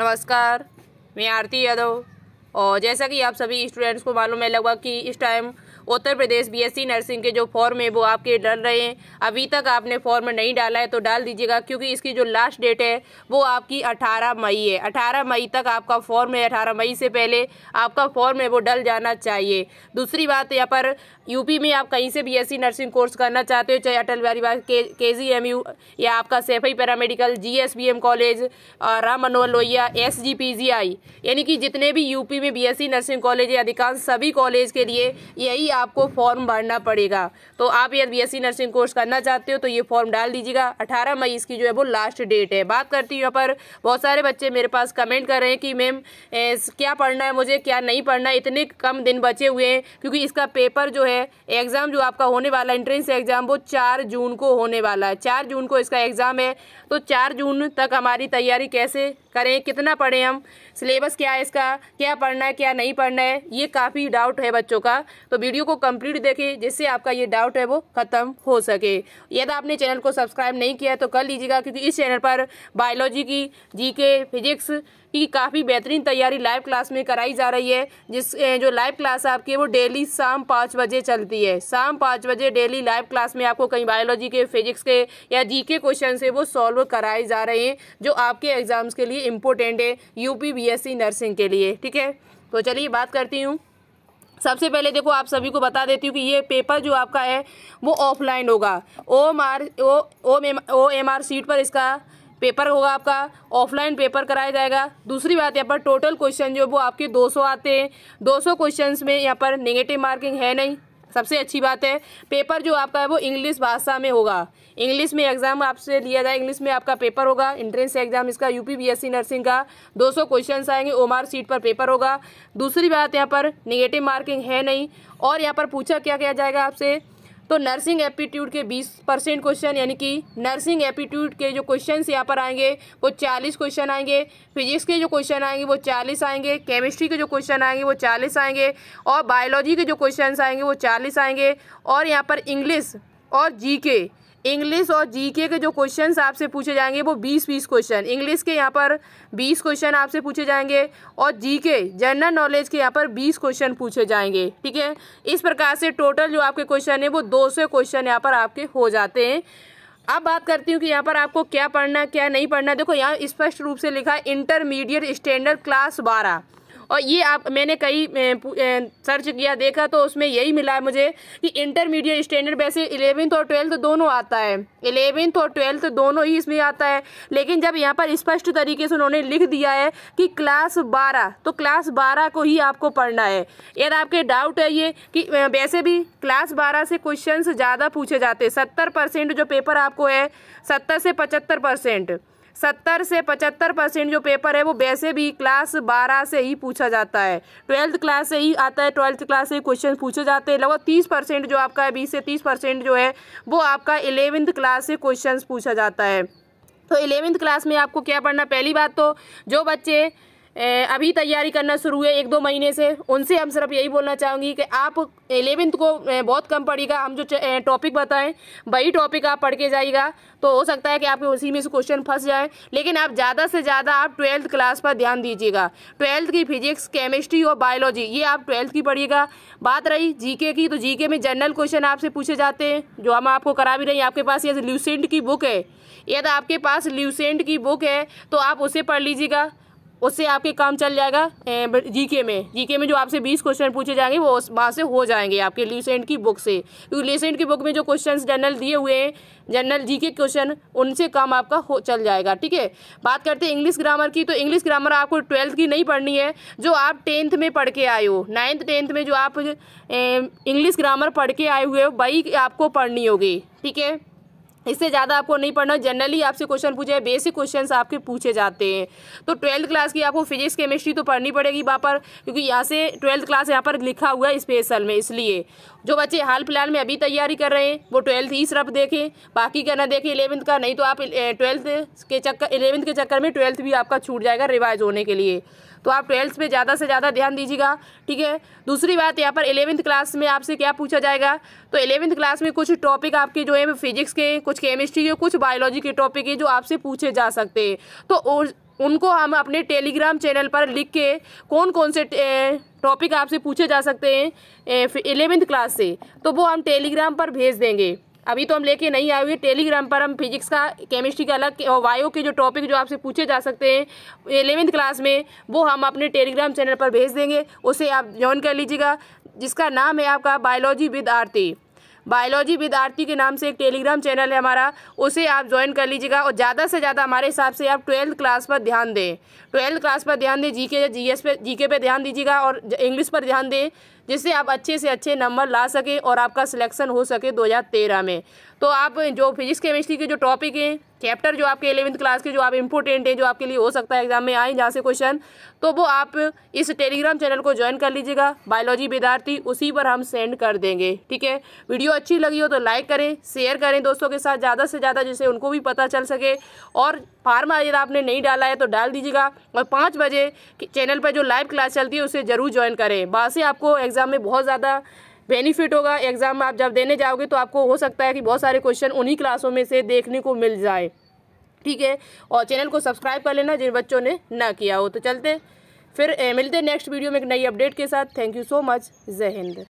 नमस्कार मैं आरती यादव और जैसा कि आप सभी स्टूडेंट्स को मालूम है लगभग कि इस time Uttar Pradesh BSc nursing के जो फॉर्म है वो आपके डल रहे हैं अभी तक आपने फॉर्म नहीं डाला है तो डाल दीजिएगा क्योंकि इसकी जो लास्ट डेट है वो आपकी अठारह मई है अठारह मई तक आपका फॉर्म है अठारह मई से पहले आपका फॉर्म है वो डल जाना चाहिए दूसरी बात यहाँ पर यूपी में आप कहीं से बी नर्सिंग कोर्स करना चाहते हो चाहे अटल बिहारी वाजपेयी के जी एम यू या आपका Saifai paramedical G S B M college Ram Manohar Lohia S G P G I यानी कि जितने भी यूपी में बी नर्सिंग कॉलेज है अधिकांश सभी कॉलेज के लिए यही आपको फॉर्म भरना पड़ेगा तो आप यदि बीएससी नर्सिंग कोर्स करना चाहते हो तो ये फॉर्म डाल दीजिएगा अठारह मई इसकी जो है वो लास्ट डेट है बात करती हूँ यहाँ पर बहुत सारे बच्चे मेरे पास कमेंट कर रहे हैं कि मैम क्या पढ़ना है मुझे क्या नहीं पढ़ना है इतने कम दिन बचे हुए हैं क्योंकि इसका पेपर जो है एग्ज़ाम जो आपका होने वाला एंट्रेंस एग्ज़ाम वो चार जून को होने वाला है चार जून को इसका एग्ज़ाम है तो चार जून तक हमारी तैयारी कैसे करें कितना पढ़ें हम सिलेबस क्या है इसका क्या पढ़ना है क्या नहीं पढ़ना है ये काफ़ी डाउट है बच्चों का तो वीडियो वीडियो को कंप्लीट देखें जिससे आपका ये डाउट है वो खत्म हो सके यदि आपने चैनल को सब्सक्राइब नहीं किया तो कर लीजिएगा क्योंकि इस चैनल पर बायोलॉजी की जीके फिजिक्स की काफ़ी बेहतरीन तैयारी लाइव क्लास में कराई जा रही है जिस जो लाइव क्लास आपकी वो डेली शाम पाँच बजे चलती है शाम पाँच बजे डेली लाइव क्लास में आपको कहीं बायोलॉजी के फिजिक्स के या जी के क्वेश्चन है वो सॉल्व कराए जा रहे हैं जो आपके एग्ज़ाम्स के लिए इम्पोर्टेंट है यूपी बीएससी नर्सिंग के लिए ठीक है तो चलिए बात करती हूँ सबसे पहले देखो आप सभी को बता देती हूँ कि ये पेपर जो आपका है वो ऑफलाइन होगा O M R O O M R sheet पर इसका पेपर होगा आपका ऑफलाइन पेपर कराया जाएगा दूसरी बात यहाँ पर टोटल क्वेश्चन जो वो आपके 200 आते हैं 200 क्वेश्चंस में यहाँ पर नेगेटिव मार्किंग है नहीं सबसे अच्छी बात है पेपर जो आपका है वो इंग्लिश भाषा में होगा इंग्लिश में एग्जाम आपसे लिया जाए इंग्लिश में आपका पेपर होगा इंट्रेंस एग्जाम इसका यूपी बीएससी नर्सिंग का 200 क्वेश्चंस आएंगे आर सीट पर पेपर होगा दूसरी बात यहाँ पर निगेटिव मार्किंग है नहीं और यहाँ पर पूछा क्या किया जाएगा आपसे तो नर्सिंग एप्टीट्यूड के 20 परसेंट क्वेश्चन यानी कि नर्सिंग एप्टीट्यूड के जो क्वेश्चन यहाँ पर आएंगे वो 40 क्वेश्चन आएंगे फिजिक्स के जो क्वेश्चन आएंगे वो 40 आएंगे केमिस्ट्री के जो क्वेश्चन आएंगे वो 40 आएंगे और बायोलॉजी के जो क्वेश्चन आएंगे वो चालीस आएंगे और यहाँ पर इंग्लिस और जी इंग्लिश और जीके के जो क्वेश्चंस आपसे पूछे जाएंगे वो बीस बीस क्वेश्चन इंग्लिश के यहाँ पर बीस क्वेश्चन आपसे पूछे जाएंगे और जीके जनरल नॉलेज के यहाँ पर बीस क्वेश्चन पूछे जाएंगे ठीक है इस प्रकार से टोटल जो आपके क्वेश्चन है वो दो सौ क्वेश्चन यहाँ पर आपके हो जाते हैं अब बात करती हूँ कि यहाँ पर आपको क्या पढ़ना क्या नहीं पढ़ना देखो यहाँ स्पष्ट रूप से लिखा है इंटरमीडिएट स्टैंडर्ड क्लास बारह और ये आप मैंने कई सर्च किया देखा तो उसमें यही मिला है मुझे कि इंटरमीडिएट स्टैंडर्ड वैसे इलेवेंथ और ट्वेल्थ दोनों आता है इलेवेंथ और ट्वेल्थ दोनों ही इसमें आता है लेकिन जब यहाँ पर स्पष्ट तरीके से उन्होंने लिख दिया है कि क्लास बारह तो क्लास बारह को ही आपको पढ़ना है यदि आपके डाउट है ये कि वैसे भी क्लास बारह से क्वेश्चन ज़्यादा पूछे जाते हैं सत्तर परसेंट जो पेपर आपको है सत्तर से पचहत्तर परसेंट सत्तर से पचहत्तर परसेंट जो पेपर है वो वैसे भी क्लास बारह से ही पूछा जाता है ट्वेल्थ क्लास से ही आता है ट्वेल्थ क्लास से ही क्वेश्चन पूछे जाते हैं लगभग तीस परसेंट जो आपका है बीस से तीस परसेंट जो है वो आपका इलेवेंथ क्लास से क्वेश्चन पूछा जाता है तो इलेवेंथ क्लास में आपको क्या पढ़ना पहली बात तो जो बच्चे अभी तैयारी करना शुरू है एक दो महीने से उनसे हम सिर्फ यही बोलना चाहूँगी कि आप एलेवेंथ को बहुत कम पड़ेगा हम जो टॉपिक बताएं वही टॉपिक आप पढ़ के जाइएगा तो हो सकता है कि आपके उसी में से क्वेश्चन फंस जाए लेकिन आप ज़्यादा से ज़्यादा आप ट्वेल्थ क्लास पर ध्यान दीजिएगा ट्वेल्थ की फिजिक्स केमिस्ट्री और बायोलॉजी ये आप ट्वेल्थ की पढ़िएगा बात रही जी की तो जी में जनरल क्वेश्चन आपसे पूछे जाते हैं जो हम आपको करा भी नहीं आपके पास ये ल्यूसेंट की बुक है यदि आपके पास ल्यूसेंट की बुक है तो आप उसे पढ़ लीजिएगा उससे आपके काम चल जाएगा जीके में जीके में जो आपसे बीस क्वेश्चन पूछे जाएंगे वो वहाँ से हो जाएंगे आपके लीसेंट की बुक से क्योंकि लीसेंट की बुक में जो क्वेश्चन जनरल दिए हुए हैं जनरल जीके क्वेश्चन उनसे काम आपका हो चल जाएगा ठीक है बात करते हैं इंग्लिश ग्रामर की तो इंग्लिश ग्रामर आपको ट्वेल्थ की नहीं पढ़नी है जो आप टेंथ में पढ़ के आए हो नाइन्थ टेंथ में जो आप इंग्लिश ग्रामर पढ़ के आए हुए हो वही आपको पढ़नी होगी ठीक है इससे ज़्यादा आपको नहीं पढ़ना जनरली आपसे क्वेश्चन पूछे हैं बेसिक क्वेश्चन आपके पूछे जाते हैं तो ट्वेल्थ क्लास की आपको फिजिक्स केमिस्ट्री तो पढ़नी पड़ेगी वहाँ पर क्योंकि यहाँ से ट्वेल्थ क्लास यहाँ पर लिखा हुआ है स्पेशल में इसलिए जो बच्चे हाल फिलहाल में अभी तैयारी कर रहे हैं वो ट्वेल्थ ही सिर्फ देखें बाकी का ना देखें इलेवंथ का नहीं तो आप ट्वेल्थ के चक्कर इलेवंथ के चक्कर में ट्वेल्थ भी आपका छूट जाएगा रिवाइज होने के लिए तो आप ट्वेल्थ पे ज़्यादा से ज़्यादा ध्यान दीजिएगा ठीक है दूसरी बात यहाँ पर इलेवंथ क्लास में आपसे क्या पूछा जाएगा तो इलेवंथ क्लास में कुछ टॉपिक आपके जो है फिजिक्स के कुछ केमिस्ट्री के कुछ बायोलॉजी के टॉपिक है जो आपसे पूछे जा सकते हैं तो और उनको हम अपने टेलीग्राम चैनल पर लिख के कौन कौन से टॉपिक आपसे पूछे जा सकते हैं एलेवेंथ क्लास से तो वो हम टेलीग्राम पर भेज देंगे अभी तो हम लेके नहीं आए हुए टेलीग्राम पर हम फिजिक्स का केमिस्ट्री का अलग और वायो के जो टॉपिक जो आपसे पूछे जा सकते हैं एलेवेंथ क्लास में वो हम अपने टेलीग्राम चैनल पर भेज देंगे उसे आप ज्वाइन कर लीजिएगा जिसका नाम है आपका biology with Aarti biology with Aarti के नाम से एक टेलीग्राम चैनल है हमारा उसे आप ज्वाइन कर लीजिएगा और ज़्यादा से ज़्यादा हमारे हिसाब से आप ट्वेल्थ क्लास पर ध्यान दें ट्वेल्थ क्लास पर ध्यान दें के जी एस पे जीके पे ध्यान दीजिएगा और इंग्लिश पर ध्यान दें जिससे आप अच्छे से अच्छे नंबर ला सकें और आपका सिलेक्शन हो सके दो में तो आप जो फिजिक्स केमिस्ट्री के जो टॉपिक हैं चैप्टर जो आपके एलेवंथ क्लास के जो आप इंपॉर्टेंट हैं जो आपके लिए हो सकता है एग्जाम में आए जहाँ से क्वेश्चन तो वो आप इस टेलीग्राम चैनल को ज्वाइन कर लीजिएगा बायोलॉजी विद्यार्थी उसी पर हम सेंड कर देंगे ठीक है वीडियो अच्छी लगी हो तो लाइक करें शेयर करें दोस्तों के साथ ज़्यादा से ज़्यादा जिससे उनको भी पता चल सके और फार्मा यदि आपने नहीं डाला है तो डाल दीजिएगा और पाँच बजे चैनल पर जो लाइव क्लास चलती है उसे ज़रूर ज्वाइन करें वहाँ से आपको एग्ज़ाम में बहुत ज़्यादा बेनिफिट होगा एग्ज़ाम में आप जब देने जाओगे तो आपको हो सकता है कि बहुत सारे क्वेश्चन उन्हीं क्लासों में से देखने को मिल जाए ठीक है और चैनल को सब्सक्राइब कर लेना जिन बच्चों ने ना किया हो तो चलते फिर मिलते नेक्स्ट वीडियो में एक नई अपडेट के साथ थैंक यू सो मच जय हिंद